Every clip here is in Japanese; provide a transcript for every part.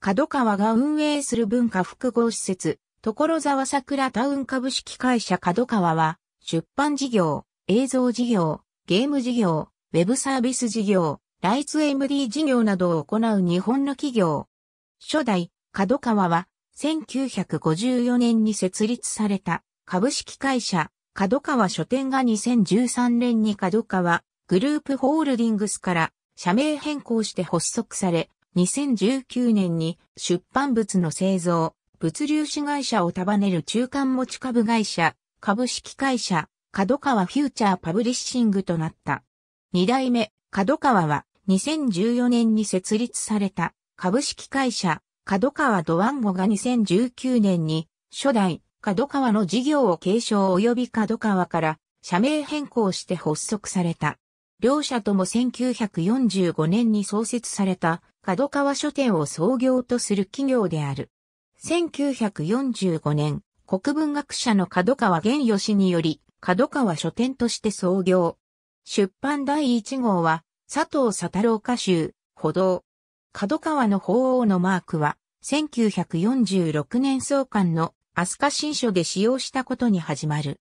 角川が運営する文化複合施設、所沢桜タウン株式会社角川は、出版事業、映像事業、ゲーム事業、ウェブサービス事業、ライツ MD 事業などを行う日本の企業。初代、角川は、1954年に設立された、株式会社、角川書店が2013年に角川、グループホールディングスから、社名変更して発足され、2019年に出版物の製造、物流子会社を束ねる中間持ち株会社、株式会社、角川フューチャーパブリッシングとなった。二代目、角川は2014年に設立された株式会社、角川ドワンゴが2019年に初代角川の事業を継承及び角川から社名変更して発足された。両社とも1945年に創設された角川書店を創業とする企業である。1945年、国文学者の角川源義により、角川書店として創業。出版第1号は、佐藤佐太郎歌集、歩道。角川の法王のマークは、1946年創刊の飛鳥新書で使用したことに始まる。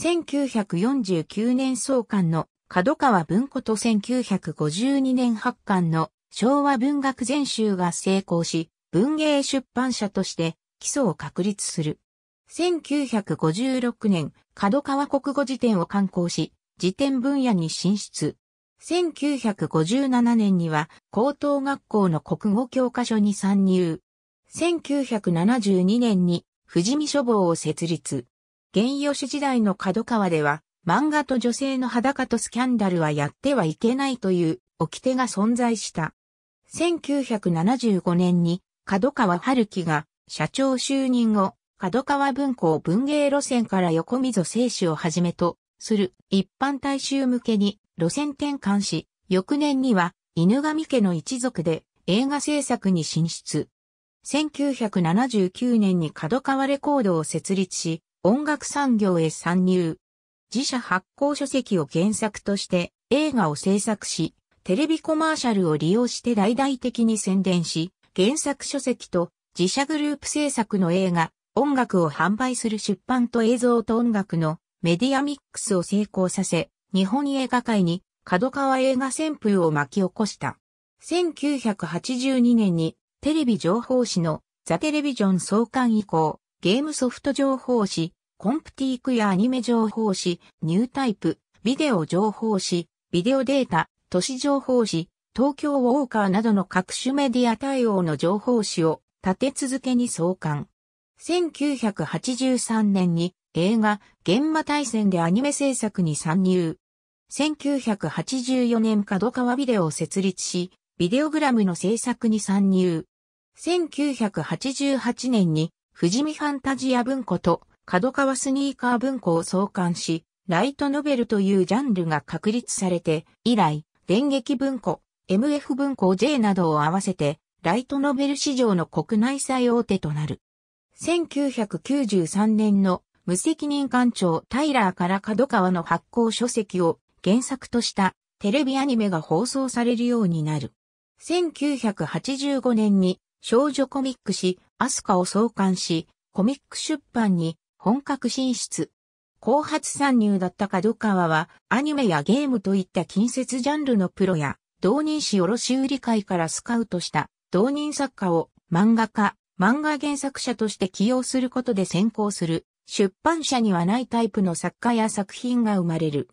1949年創刊の角川文庫と1952年発刊の昭和文学全集が成功し、文芸出版社として基礎を確立する。1956年、角川国語辞典を刊行し、辞典分野に進出。1957年には高等学校の国語教科書に参入。1972年に富士見書房を設立。現吉時代の角川では漫画と女性の裸とスキャンダルはやってはいけないという掟が存在した。1975年に角川春樹が社長就任後、角川文庫文芸路線から横溝正史をはじめとする一般大衆向けに路線転換し、翌年には犬神家の一族で映画制作に進出。1979年に角川レコードを設立し、音楽産業へ参入。自社発行書籍を原作として映画を制作し、テレビコマーシャルを利用して大々的に宣伝し、原作書籍と自社グループ制作の映画、音楽を販売する出版と映像と音楽のメディアミックスを成功させ、日本映画界に角川映画旋風を巻き起こした。1982年にテレビ情報誌のザ・テレビジョン創刊以降、ゲームソフト情報誌、コンプティークやアニメ情報誌、ニュータイプ、ビデオ情報誌、ビデオデータ、都市情報誌、東京ウォーカーなどの各種メディア対応の情報誌を立て続けに創刊。1983年に映画、現場大戦でアニメ制作に参入。1984年角川ビデオを設立し、ビデオグラムの制作に参入。1988年に、富士見ファンタジア文庫と角川スニーカー文庫を創刊し、ライトノベルというジャンルが確立されて、以来、電撃文庫、MF 文庫 J などを合わせて、ライトノベル市場の国内最大手となる。1993年の無責任館長タイラーから角川の発行書籍を原作としたテレビアニメが放送されるようになる。1985年に少女コミック誌アスカを創刊し、コミック出版に本格進出。後発参入だった角川は、アニメやゲームといった近接ジャンルのプロや、同人誌卸売会からスカウトした同人作家を漫画家、漫画原作者として起用することで先行する出版社にはないタイプの作家や作品が生まれる。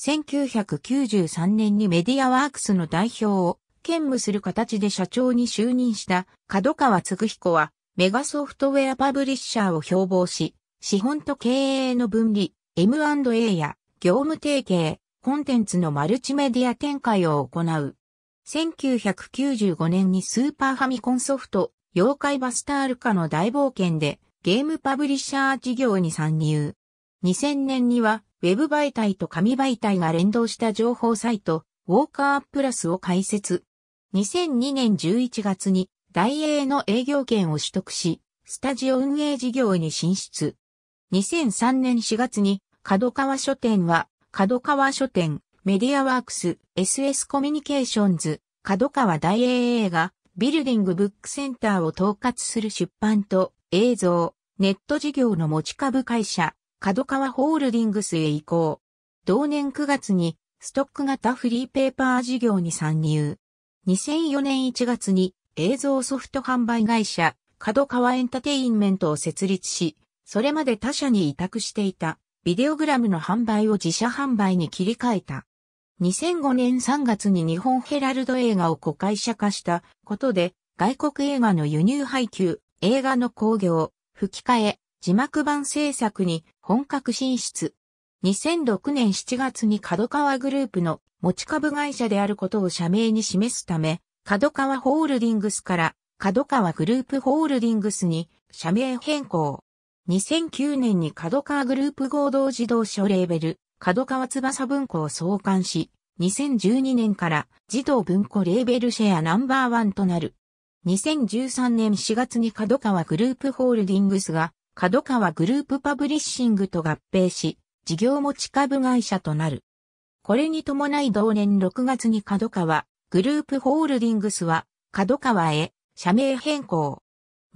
1993年にメディアワークスの代表を兼務する形で社長に就任した角川嗣彦はメガソフトウェアパブリッシャーを標榜し、資本と経営の分離、M&A や業務提携、コンテンツのマルチメディア展開を行う。1995年にスーパーファミコンソフト、妖怪バスタールカの大冒険でゲームパブリッシャー事業に参入。2000年にはウェブ媒体と紙媒体が連動した情報サイト、ウォーカープラスを開設。2002年11月に大英の営業権を取得し、スタジオ運営事業に進出。2003年4月に、角川書店は、角川書店、メディアワークス、SS コミュニケーションズ、角川大 AA が、ビルディングブックセンターを統括する出版と映像、ネット事業の持ち株会社、角川ホールディングスへ移行。同年9月に、ストック型フリーペーパー事業に参入。2004年1月に映像ソフト販売会社、角川エンタテインメントを設立し、それまで他社に委託していたビデオグラムの販売を自社販売に切り替えた。2005年3月に日本ヘラルド映画を子会社化したことで、外国映画の輸入配給、映画の興行、吹き替え、字幕版制作に本格進出。2006年7月に角川グループの持ち株会社であることを社名に示すため、角川ホールディングスから角川グループホールディングスに社名変更。2009年に角川グループ合同自動書レーベル、角川翼文庫を創刊し、2012年から児童文庫レーベルシェアナンバーワンとなる。2013年4月に角川グループホールディングスが角川グループパブリッシングと合併し、事業持ち株会社となる。これに伴い同年6月に角川グループホールディングスは角川へ社名変更。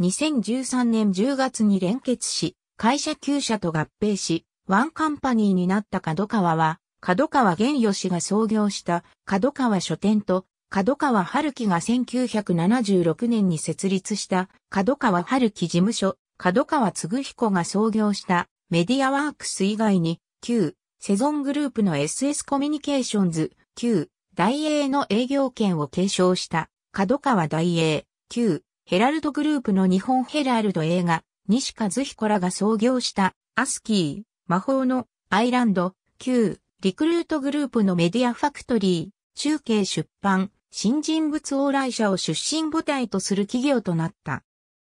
2013年10月に連結し、会社9社と合併し、ワンカンパニーになった角川は、角川玄義が創業した角川書店と、角川春樹が1976年に設立した角川春樹事務所、角川嗣彦が創業したメディアワークス以外に、旧、セゾングループの SS コミュニケーションズ、旧、大英の営業権を継承した角川大英、旧、ヘラルドグループの日本ヘラルド映画、西和彦らが創業したアスキー、魔法のアイランド、Q、リクルートグループのメディアファクトリー、中継出版、新人物往来者を出身母体とする企業となった。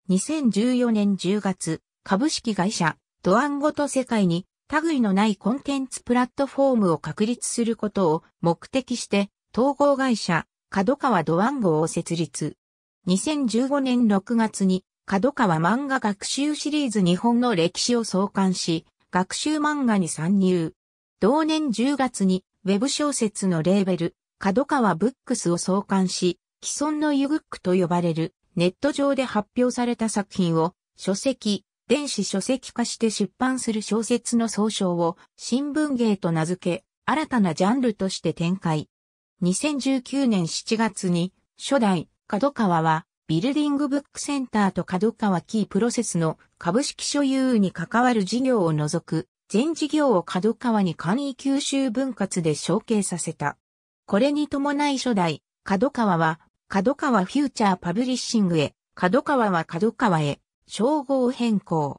2014年10月、株式会社、ドアンゴと世界に、類のないコンテンツプラットフォームを確立することを目的して、統合会社、角川ドワンゴを設立。2015年6月に、角川漫画学習シリーズ日本の歴史を創刊し、学習漫画に参入。同年10月に、ウェブ小説のレーベル、角川ブックスを創刊し、既存のユグックと呼ばれる、ネット上で発表された作品を、書籍、電子書籍化して出版する小説の総称を、新聞芸と名付け、新たなジャンルとして展開。2019年7月に、初代、角川は、ビルディングブックセンターと角川キープロセスの株式所有に関わる事業を除く、全事業を角川に簡易吸収分割で承継させた。これに伴い初代、角川は、角川フューチャーパブリッシングへ、角川は角川へ、称号変更。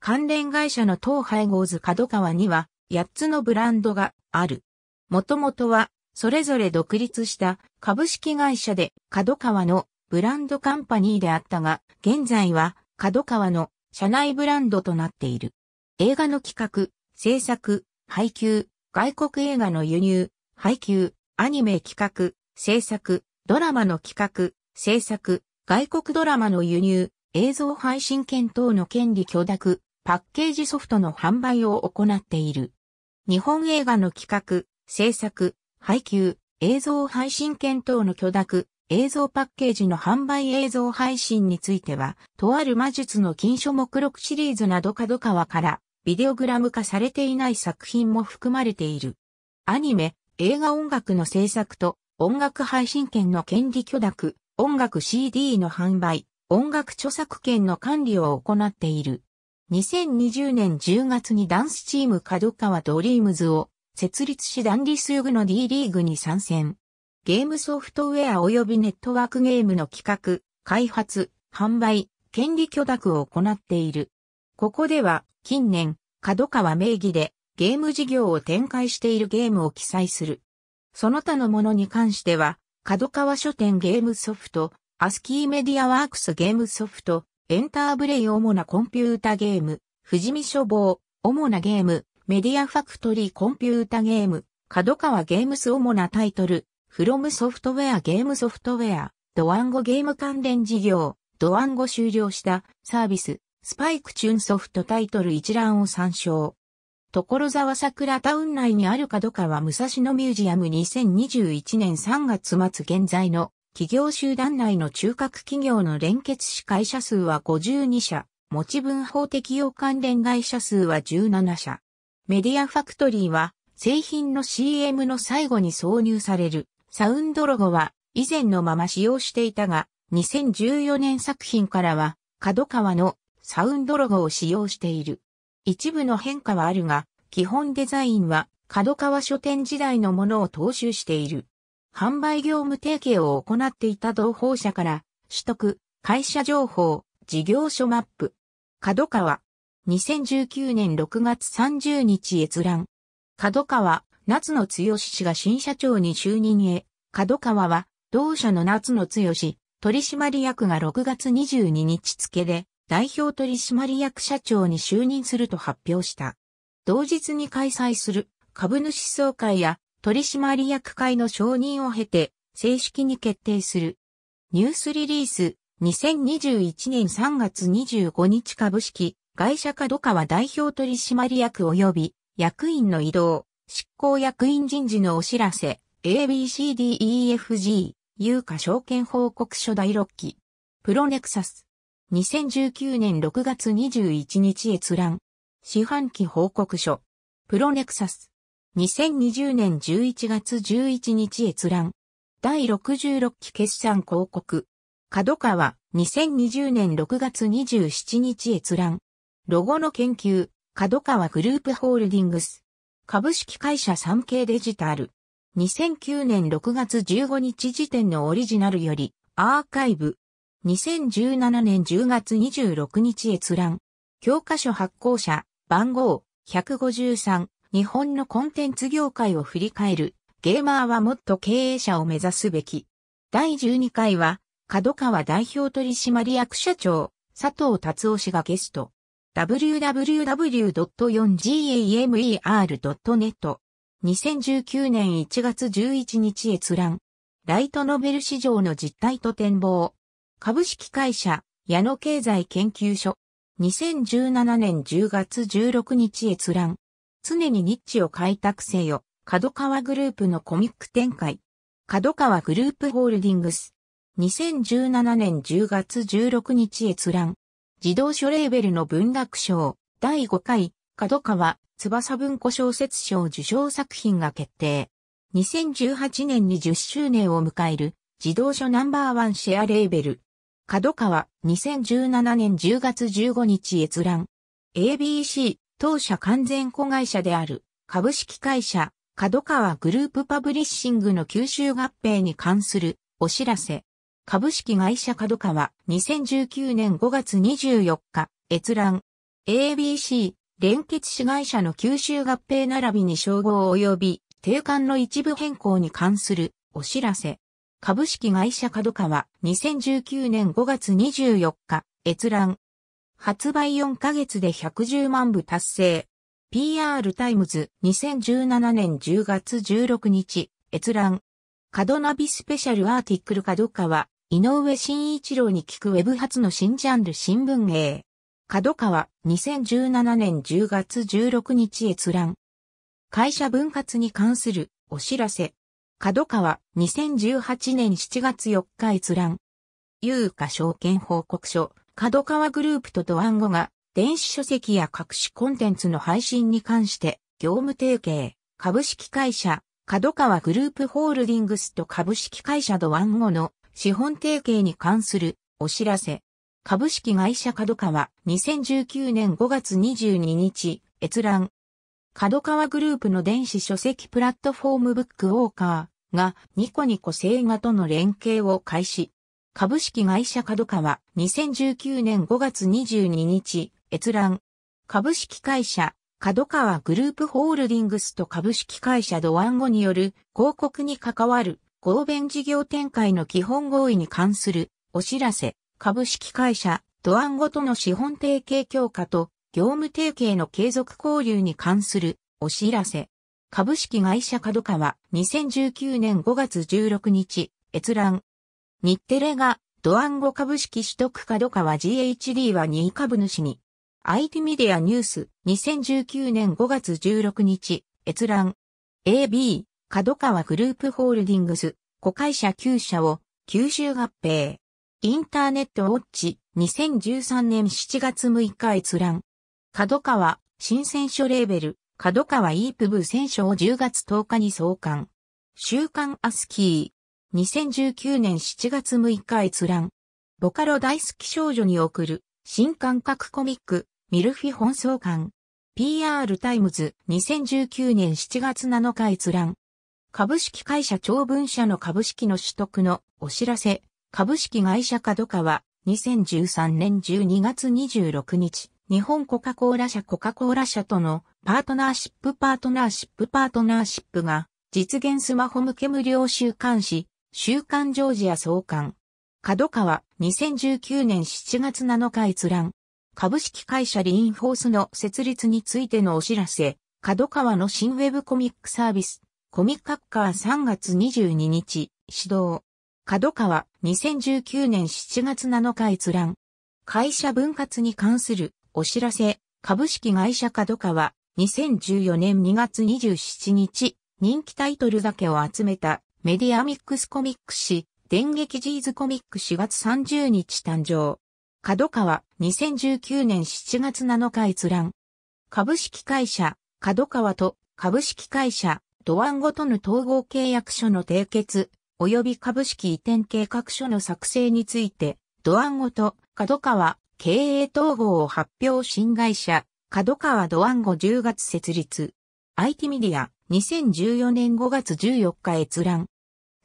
関連会社の東配合図角川には、8つのブランドがある。もともとは、それぞれ独立した株式会社で角川のブランドカンパニーであったが、現在は角川の社内ブランドとなっている。映画の企画、制作、配給、外国映画の輸入、配給、アニメ企画、制作、ドラマの企画、制作、外国ドラマの輸入、映像配信権等の権利許諾、パッケージソフトの販売を行っている。日本映画の企画、制作、配給、映像配信権等の許諾、映像パッケージの販売映像配信については、とある魔術の禁書目録シリーズなど角川から、ビデオグラム化されていない作品も含まれている。アニメ、映画音楽の制作と、音楽配信権の権利許諾、音楽 CD の販売、音楽著作権の管理を行っている。2020年10月にダンスチーム角川ドリームズを設立しダンディスユグの D リーグに参戦。ゲームソフトウェア及びネットワークゲームの企画、開発、販売、権利許諾を行っている。ここでは、近年、角川名義でゲーム事業を展開しているゲームを記載する。その他のものに関しては、角川書店ゲームソフト、アスキーメディアワークスゲームソフト、エンターブレイ主なコンピュータゲーム、富士見書房、主なゲーム、メディアファクトリーコンピュータゲーム、角川ゲームス主なタイトル、フロムソフトウェアゲームソフトウェア、ドワンゴゲーム関連事業、ドワンゴ終了したサービス、スパイクチューンソフトタイトル一覧を参照。所沢桜タウン内にある角川武蔵野ミュージアム2021年3月末現在の企業集団内の中核企業の連結し会社数は52社、持ち分法適用関連会社数は17社。メディアファクトリーは製品の CM の最後に挿入されるサウンドロゴは以前のまま使用していたが2014年作品からは角川のサウンドロゴを使用している。一部の変化はあるが基本デザインは角川書店時代のものを踏襲している。販売業務提携を行っていた同報者から取得、会社情報、事業所マップ、角川、2019年6月30日閲覧。角川、夏野剛氏が新社長に就任へ、角川は、同社の夏野剛氏、取締役が6月22日付で、代表取締役社長に就任すると発表した。同日に開催する株主総会や取締役会の承認を経て正式に決定する。ニュースリリース2021年3月25日株式会社角川代表取締役及び役員の移動、執行役員人事のお知らせ、ABCDEFG、有価証券報告書第6期。プロネクサス。2019年6月21日閲覧。四半期報告書。プロネクサス。2020年11月11日閲覧。第66期決算広告。角川、2020年6月27日閲覧。ロゴの研究、角川グループホールディングス。株式会社産経デジタル。2009年6月15日時点のオリジナルより、アーカイブ。2017年10月26日閲覧。教科書発行者、番号153。日本のコンテンツ業界を振り返る。ゲーマーはもっと経営者を目指すべき。第12回は、角川代表取締役社長、佐藤達夫氏がゲスト。www.4gamer.net 2019年1月11日閲覧ライトノベル市場の実態と展望株式会社矢野経済研究所2017年10月16日閲覧常にニッチを開拓せよ角川グループのコミック展開角川グループホールディングス2017年10月16日閲覧児童書レーベルの文学賞、第5回、角川、翼文庫小説賞受賞作品が決定。2018年に10周年を迎える、児童書ナンバーワンシェアレーベル。角川、2017年10月15日閲覧。ABC、当社完全子会社である、株式会社、角川グループパブリッシングの吸収合併に関するお知らせ。株式会社角川2019年5月24日、閲覧。ABC、連結子会社の吸収合併並びに称号及び定款の一部変更に関するお知らせ。株式会社角川2019年5月24日、閲覧。発売4ヶ月で110万部達成。PR タイムズ2017年10月16日、閲覧。カドナビスペシャルアーティクル角川井上新一郎に聞くウェブ初の新ジャンル新聞芸。角川、2017年10月16日閲覧。会社分割に関するお知らせ。角川、2018年7月4日閲覧。有価証券報告書、角川グループとドワンゴが、電子書籍や各種コンテンツの配信に関して、業務提携、株式会社、角川グループホールディングスと株式会社ドワンゴの資本提携に関するお知らせ。株式会社角川2019年5月22日閲覧。角川グループの電子書籍プラットフォームブックウォーカーがニコニコ製画との連携を開始。株式会社角川2019年5月22日閲覧。株式会社角川グループホールディングスと株式会社ドワンゴによる広告に関わる合弁事業展開の基本合意に関するお知らせ、株式会社、ドアンごとの資本提携強化と業務提携の継続交流に関するお知らせ。株式会社角川2019年5月16日、閲覧。日テレがドアンゴ株式取得角川 GHD は2位株主に。IT メディアニュース2019年5月16日、閲覧。AB 角川グループホールディングス、子会社9社を吸収合併。インターネットウォッチ2013年7月6日閲覧。角川新選書レーベル、角川イープブ選書を10月10日に創刊。週刊アスキー。2019年7月6日閲覧。ボカロ大好き少女に送る新感覚コミック、ミルフィ本創刊。PR タイムズ2019年7月7日閲覧。株式会社長文社の株式の取得のお知らせ、株式会社角川、2013年12月26日、日本コカ・コーラ社コカ・コーラ社とのパートナーシップパートナーシップパートナーシップが実現スマホ向け無料週刊誌、週刊ジョージア創刊。角川2019年7月7日閲覧。株式会社リインフォースの設立についてのお知らせ、角川の新ウェブコミックサービス、コミカッカー3月22日、指導。角川、2019年7月7日閲覧。会社分割に関するお知らせ、株式会社角川、2014年2月27日、人気タイトルだけを集めたメディアミックスコミック誌、電撃ジーズコミック4月30日誕生。角川、2019年7月7日閲覧。株式会社、角川と株式会社、ドワンごとの統合契約書の締結、及び株式移転計画書の作成について、ドワンごと、角川、経営統合を発表新会社、角川ドワンゴ10月設立。IT メディア、2014年5月14日閲覧。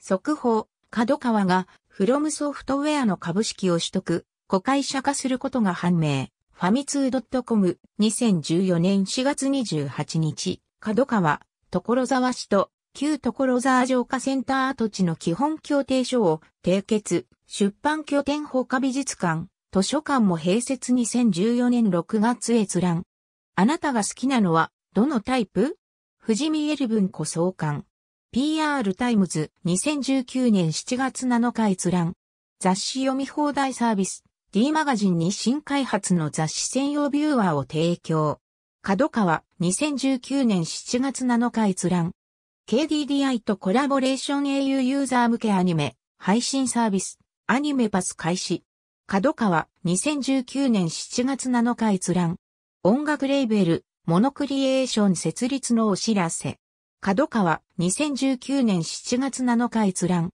速報、角川が、フロムソフトウェアの株式を取得、子会社化することが判明。ファミツー .com、2014年4月28日、角川、所沢市と旧所沢城下センター跡地の基本協定書を締結、出版拠点法科美術館、図書館も併設2014年6月閲覧。あなたが好きなのは、どのタイプ藤見エルブン庫創刊。PR タイムズ2019年7月7日閲覧。雑誌読み放題サービス D マガジンに新開発の雑誌専用ビューワーを提供。角川、2019年7月7日閲覧。KDDI とコラボレーション au ユーザー向けアニメ、配信サービス、アニメパス開始。角川、2019年7月7日閲覧。音楽レーベル、モノクリエーション設立のお知らせ。角川、2019年7月7日閲覧。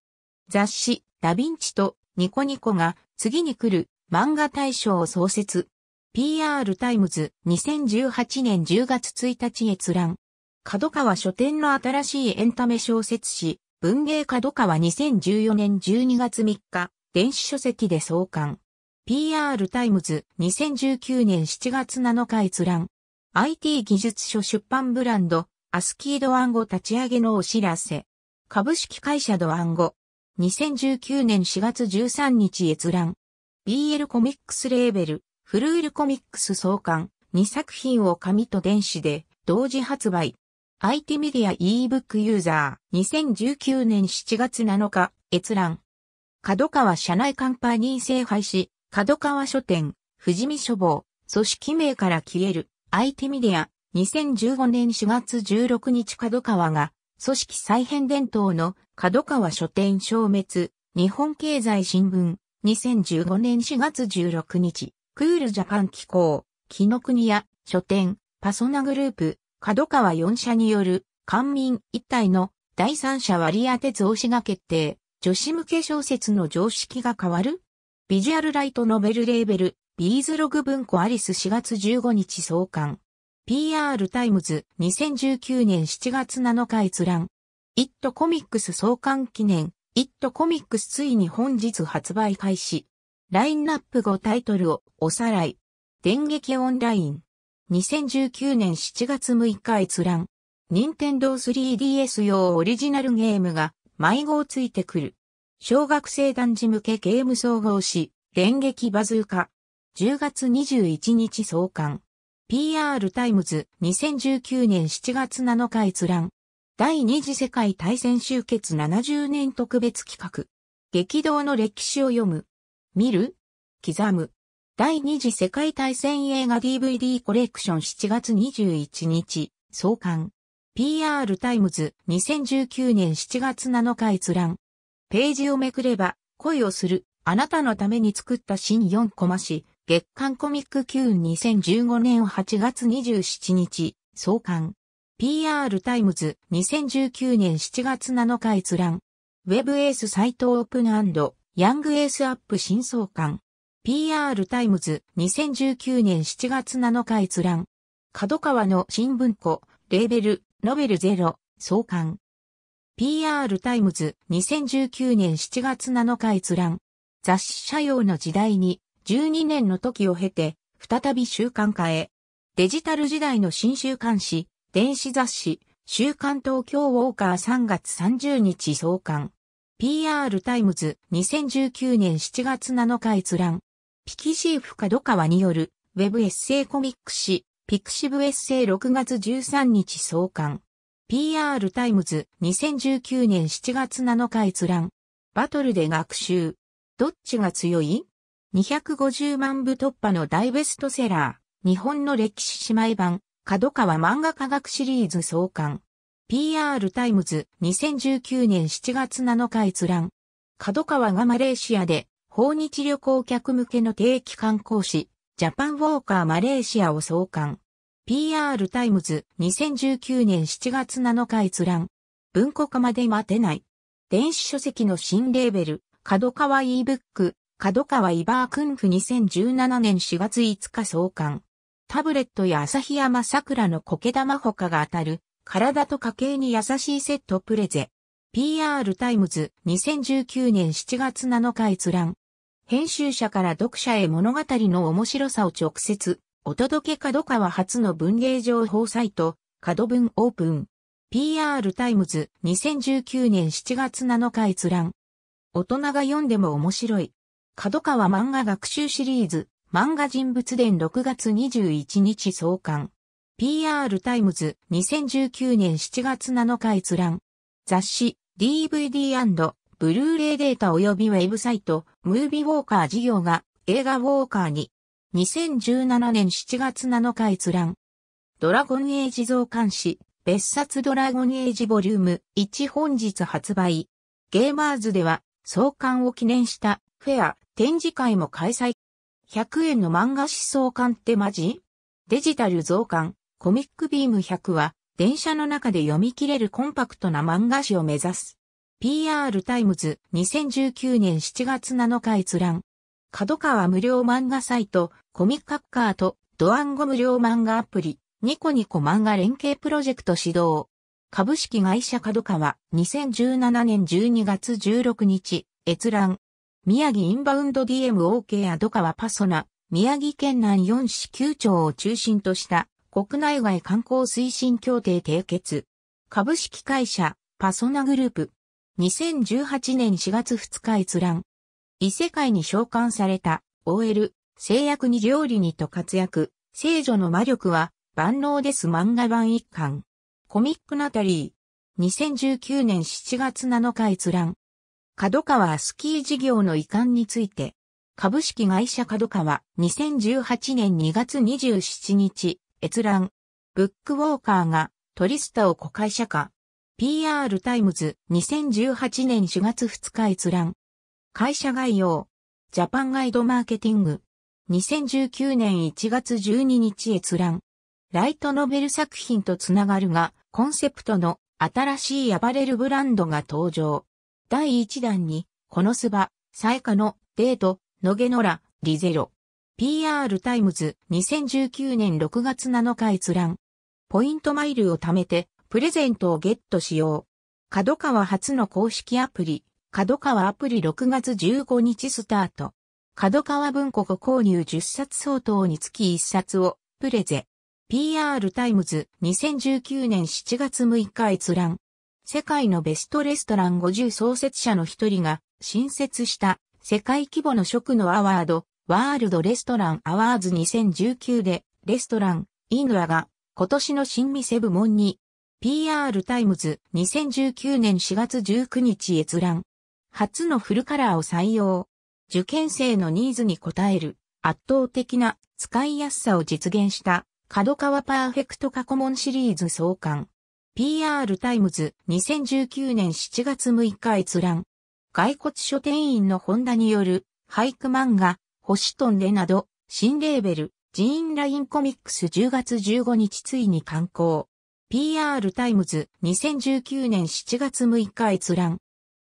雑誌、ダヴィンチとニコニコが次に来る漫画大賞を創設。PR タイムズ2018年10月1日閲覧。角川書店の新しいエンタメ小説誌、文芸角川2014年12月3日、電子書籍で創刊。PR タイムズ2019年7月7日閲覧。IT 技術書出版ブランド、アスキード暗ンゴ立ち上げのお知らせ。株式会社ド暗ンゴ。2019年4月13日閲覧。BL コミックスレーベル。フルールコミックス創刊、2作品を紙と電子で同時発売。IT メディア ebook ユーザー、2019年7月7日、閲覧。角川社内カンパニー制廃止、角川書店、富士見書房、組織名から消える、IT メディア、2015年4月16日角川が、組織再編伝統の角川書店消滅、日本経済新聞、2015年4月16日。クールジャパン機構、木の国屋、書店、パソナグループ、角川4社による、官民一体の第三者割当増資が決定、女子向け小説の常識が変わるビジュアルライトノベルレーベル、ビーズログ文庫アリス4月15日創刊。PR タイムズ2019年7月7日閲覧。イットコミックス創刊記念、イットコミックスついに本日発売開始。ラインナップ5タイトルをおさらい。電撃オンライン。2019年7月6日閲覧。任天堂 3DS 用オリジナルゲームが迷子をついてくる。小学生男児向けゲーム総合誌、電撃バズーカ。10月21日創刊。PR タイムズ2019年7月7日閲覧。第二次世界大戦終結70年特別企画。激動の歴史を読む。見る刻む。第二次世界大戦映画 DVD コレクション7月21日、創刊。PR タイムズ2019年7月7日閲覧。ページをめくれば、恋をする、あなたのために作った新4コマ誌、月刊コミック Q2015 年8月27日、創刊。PR タイムズ2019年7月7日閲覧。ウェブエースサイトオープンヤングエースアップ新創刊。PR タイムズ2019年7月7日閲覧。角川の新聞庫、レーベル、ノベルゼロ、創刊。PR タイムズ2019年7月7日閲覧。雑誌社用の時代に12年の時を経て再び週刊化へ。デジタル時代の新週刊誌、電子雑誌、週刊東京ウォーカー3月30日創刊。PR タイムズ2019年7月7日閲覧。ピキシーフ角川によるウェブエッセイコミック誌ピクシブエッセイ6月13日創刊。PR タイムズ2019年7月7日閲覧。バトルで学習。どっちが強い ?250 万部突破の大ベストセラー。日本の歴史姉妹版角川漫画科学シリーズ創刊。PR タイムズ2019年7月7日閲覧。角川がマレーシアで訪日旅行客向けの定期観光誌、ジャパンウォーカーマレーシアを創刊。PR タイムズ2019年7月7日閲覧。文庫化まで待てない。電子書籍の新レーベル、角川 ebook、角川イバークンフ2017年4月5日創刊。タブレットや旭山桜の苔玉他が当たる体と家計に優しいセットプレゼ。PR タイムズ2019年7月7日閲覧。編集者から読者へ物語の面白さを直接、お届け角川初の文芸情報サイト、角文オープン。PR タイムズ2019年7月7日閲覧。大人が読んでも面白い。角川漫画学習シリーズ、漫画人物伝6月21日創刊。PR タイムズ2019年7月7日閲覧。雑誌 DVD& ブルーレイデータ及びウェブサイトムービーウォーカー事業が映画ウォーカーに2017年7月7日閲覧。ドラゴンエイジ増刊誌別冊ドラゴンエイジボリューム1本日発売。ゲーマーズでは創刊を記念したフェア展示会も開催。100円の漫画思想刊ってマジデジタル増刊。コミックビーム100は、電車の中で読み切れるコンパクトな漫画誌を目指す。PR タイムズ2019年7月7日閲覧。角川無料漫画サイト、コミックアッカーとドアンゴ無料漫画アプリ、ニコニコ漫画連携プロジェクト始動。株式会社角川2017年12月16日、閲覧。宮城インバウンド DMOK カ川パソナ、宮城県南4市9町を中心とした国内外観光推進協定締結。株式会社、パソナグループ。2018年4月2日閲覧。異世界に召喚された OL、制約に料理にと活躍、聖女の魔力は万能です漫画版一巻。コミックナタリー。2019年7月7日閲覧。角川スキー事業の移管について。株式会社角川2018年2月27日閲覧。ブックウォーカーがトリスタを子会社化。PR タイムズ2018年4月2日閲覧。会社概要。ジャパンガイドマーケティング。2019年1月12日閲覧。ライトノベル作品とつながるが、コンセプトの新しいアパレルブランドが登場。第1弾に、このスバ、サイカのデート、ノゲノラ、リゼロ。PR タイムズ2019年6月7日閲覧。ポイントマイルを貯めて、プレゼントをゲットしよう。角川初の公式アプリ、角川アプリ6月15日スタート。角川文庫購入10冊相当につき1冊を、プレゼ。PR タイムズ2019年7月6日閲覧。世界のベストレストラン50創設者の一人が新設した世界規模の食のアワードワールドレストランアワーズ2019でレストランインドアが今年の新店部門に PR タイムズ2019年4月19日閲覧初のフルカラーを採用受験生のニーズに応える圧倒的な使いやすさを実現した角川パーフェクト過去問シリーズ創刊 PR タイムズ2019年7月6日閲覧外骨書店員のホンダによる俳句漫画星トンレなど、新レーベル、ジーンラインコミックス10月15日ついに刊行。PR タイムズ2019年7月6日閲覧。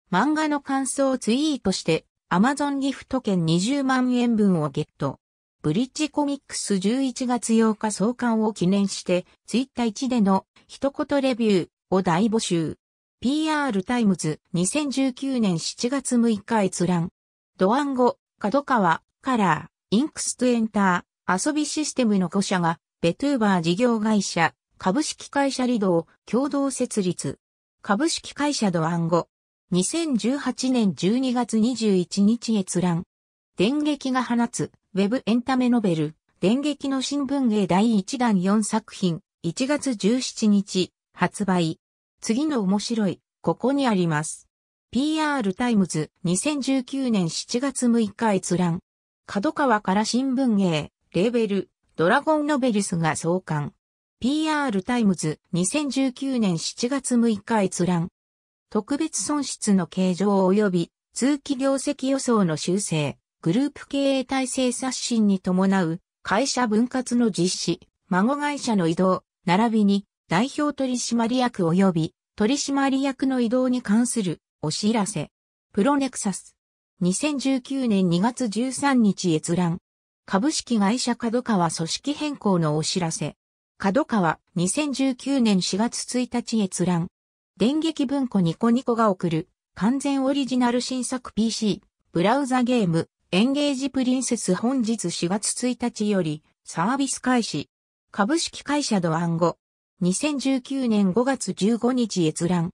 漫画の感想をツイートして、アマゾンギフト券20万円分をゲット。ブリッジコミックス11月8日創刊を記念して、ツイッター1での一言レビューを大募集。PR タイムズ2019年7月6日閲覧。ドワンゴ、角川、カラー、インクストエンター、遊びシステムの5社が、ベトゥーバー事業会社、株式会社リドを共同設立。株式会社ドアンゴ。2018年12月21日閲覧。電撃が放つ、ウェブエンタメノベル、電撃の新聞芸第1弾4作品、1月17日、発売。次の面白い、ここにあります。PR タイムズ2019年7月6日閲覧。角川から新聞芸、レーベル、ドラゴンノベルスが創刊。PR タイムズ2019年7月6日閲覧。特別損失の形状及び通期業績予想の修正、グループ経営体制刷新に伴う会社分割の実施、孫会社の移動、並びに代表取締役及び取締役の移動に関するお知らせ。プロネクサス。2019年2月13日閲覧。株式会社角川組織変更のお知らせ。角川2019年4月1日閲覧。電撃文庫ニコニコが送る完全オリジナル新作 PC ブラウザゲームエンゲージプリンセス本日4月1日よりサービス開始。株式会社ドアンゴ。2019年5月15日閲覧。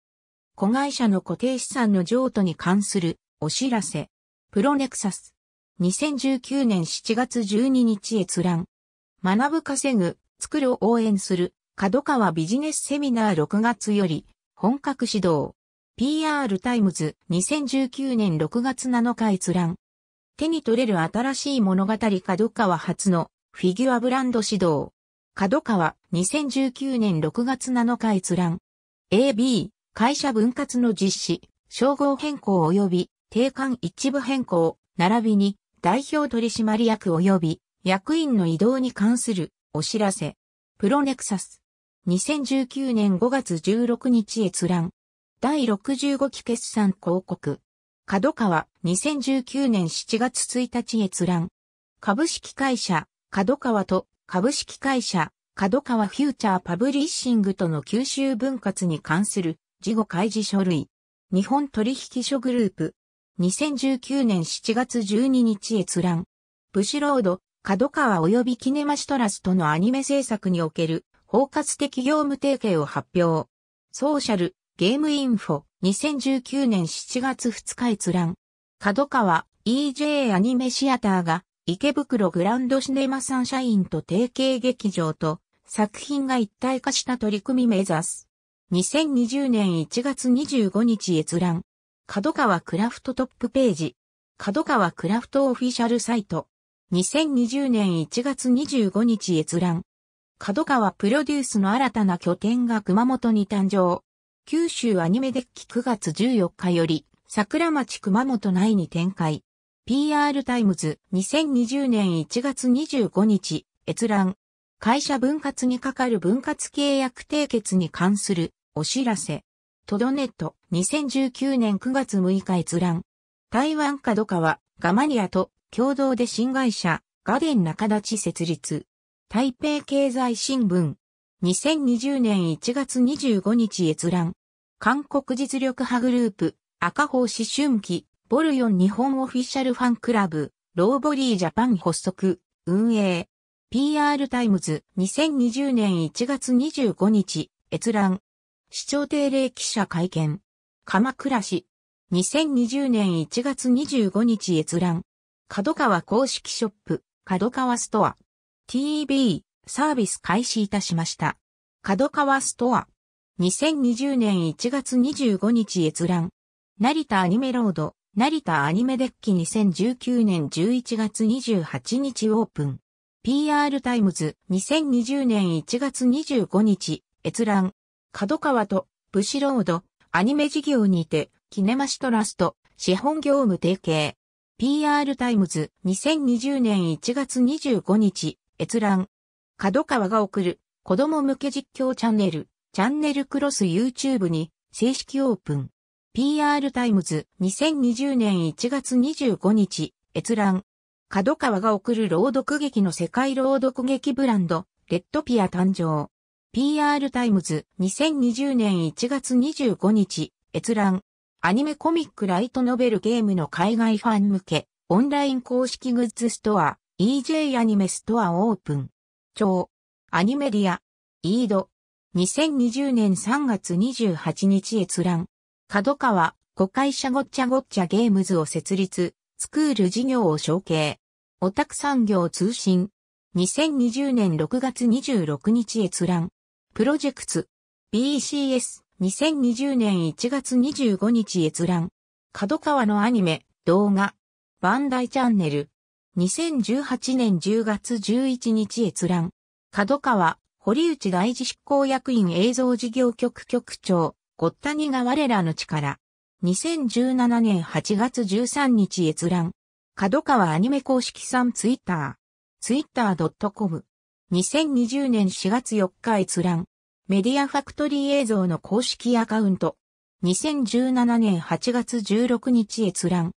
子会社の固定資産の譲渡に関するお知らせ。プロネクサス。2019年7月12日閲覧。学ぶ稼ぐ、作る応援する、角川ビジネスセミナー6月より、本格指導。PR タイムズ2019年6月7日閲覧。手に取れる新しい物語角川初のフィギュアブランド指導。角川2019年6月7日閲覧。AB 会社分割の実施、称号変更及び定款一部変更、並びに代表取締役及び役員の移動に関するお知らせ。プロネクサス。2019年5月16日閲覧。第65期決算広告。角川2019年7月1日閲覧。株式会社角川と株式会社角川フューチャーパブリッシングとの九州分割に関する事後開示書類。日本取引所グループ2019年7月12日閲覧。ブシロード、角川及びキネマシトラスとのアニメ制作における包括的業務提携を発表。ソーシャル、ゲームインフォ、2019年7月2日閲覧。角川、EJ アニメシアターが、池袋グランドシネマサンシャインと提携劇場と、作品が一体化した取り組み目指す。2020年1月25日閲覧。角川クラフトトップページ。角川クラフトオフィシャルサイト。2020年1月25日閲覧。角川プロデュースの新たな拠点が熊本に誕生。九州アニメデッキ9月14日より、桜町熊本内に展開。PR タイムズ2020年1月25日、閲覧。会社分割にかかる分割契約締結に関するお知らせ。トドネット2019年9月6日閲覧。台湾角川ガマニアと共同で新会社ガデン中立設立。台北経済新聞。2020年1月25日閲覧。韓国実力派グループ赤穂思春期ボルヨン日本オフィシャルファンクラブローボリージャパン発足運営 PR タイムズ2020年1月25日閲覧市長定例記者会見。鎌倉市。2020年1月25日閲覧。角川公式ショップ、角川ストア。TV サービス開始いたしました。角川ストア。2020年1月25日閲覧。成田アニメロード、成田アニメデッキ2019年11月28日オープン。PR タイムズ2020年1月25日閲覧。角川と、ブシロード、アニメ事業にて、キネマシトラスト、資本業務提携。PR タイムズ2020年1月25日、閲覧。角川が送る子供向け実況チャンネル、チャンネルクロス YouTube に正式オープン。PR タイムズ2020年1月25日、閲覧。角川が送る朗読劇の世界朗読劇ブランド、レッドピア誕生。PR タイムズ2020年1月25日閲覧アニメコミックライトノベルゲームの海外ファン向けオンライン公式グッズストア EJ アニメストアオープン超アニメディアイード2020年3月28日閲覧角川誤解者ごっちゃごっちゃゲームズを設立スクール事業を承継オタク産業通信2020年6月26日閲覧プロジェクツ BCS 2020年1月25日閲覧角川のアニメ動画バンダイチャンネル2018年10月11日閲覧角川堀内大事執行役員映像事業局局長ごったにが我らの力2017年8月13日閲覧角川アニメ公式さんツイッターツイッター .com 2020年4月4日閲覧。メディアファクトリー映像の公式アカウント。2017年8月16日閲覧。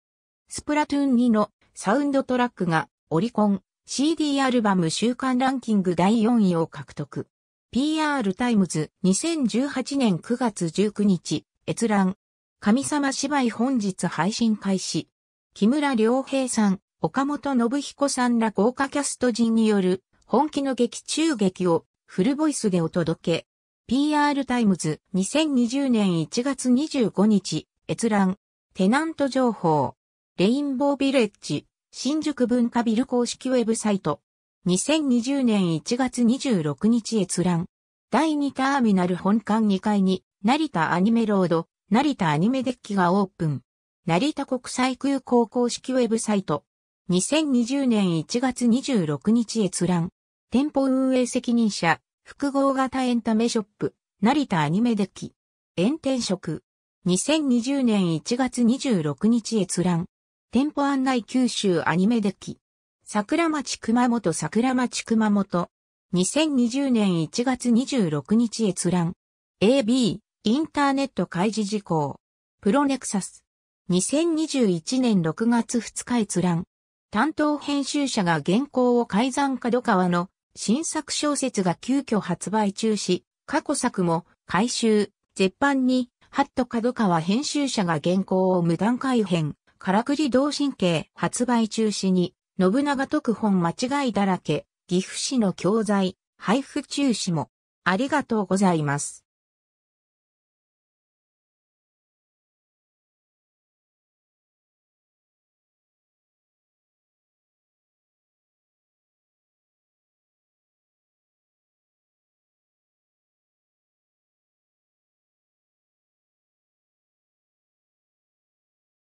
スプラトゥーン2のサウンドトラックがオリコン CD アルバム週間ランキング第4位を獲得。PR タイムズ2018年9月19日閲覧。神様芝居本日配信開始。木村良平さん、岡本信彦さんら豪華キャスト陣による本気の劇中劇をフルボイスでお届け。PR タイムズ2020年1月25日閲覧。テナント情報。レインボービレッジ新宿文化ビル公式ウェブサイト。2020年1月26日閲覧。第2ターミナル本館2階に成田アニメロード、成田アニメデッキがオープン。成田国際空港公式ウェブサイト。2020年1月26日閲覧。店舗運営責任者、複合型エンタメショップ、成田アニメデッキ、炎天職。2020年1月26日閲覧、店舗案内九州アニメデッキ、桜町熊本桜町熊本、2020年1月26日閲覧、AB、インターネット開示事項、プロネクサス、2021年6月2日閲覧、担当編集者が原稿を改ざん角川の新作小説が急遽発売中止、過去作も回収、絶版に、ハット角川編集者が原稿を無断改編、からくり同神経発売中止に、信長特本間違いだらけ、岐阜市の教材、配布中止も、ありがとうございます。